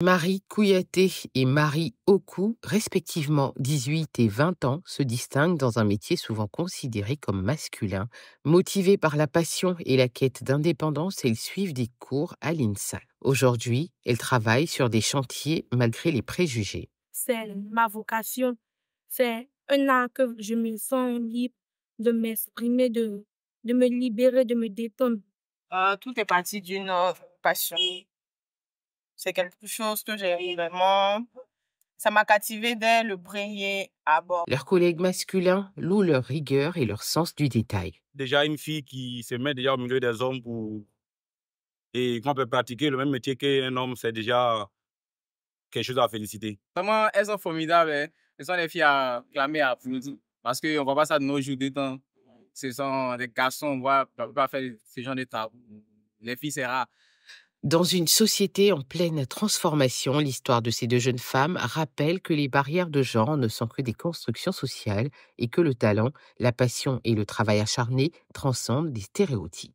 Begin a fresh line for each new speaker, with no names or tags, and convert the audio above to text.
Marie Kouyaté et Marie Oku, respectivement 18 et 20 ans, se distinguent dans un métier souvent considéré comme masculin. Motivées par la passion et la quête d'indépendance, elles suivent des cours à l'INSA. Aujourd'hui, elles travaillent sur des chantiers malgré les préjugés.
C'est ma vocation. C'est un an que je me sens libre de m'exprimer, de, me libérer, de me détendre. Euh, tout est parti d'une euh, passion c'est quelque chose que j'ai vraiment... Ça m'a captivé dès le à bord. Leurs collègues
masculins louent leur rigueur et leur sens du détail.
Déjà, une fille qui se met déjà au milieu des hommes pour... et qu'on peut pratiquer le même métier qu'un homme, c'est déjà quelque chose à féliciter. Vraiment, elles sont formidables. Hein. Elles sont des filles à clamer, à applaudir. Parce qu'on ne voit pas ça de nos jours de temps. Ce sont des garçons, on ne peut pas faire ce genre de travail Les filles, c'est rare.
Dans une société en pleine transformation, l'histoire de ces deux jeunes femmes rappelle que les barrières de genre ne sont que des constructions sociales et que le talent, la passion et le travail acharné transcendent des stéréotypes.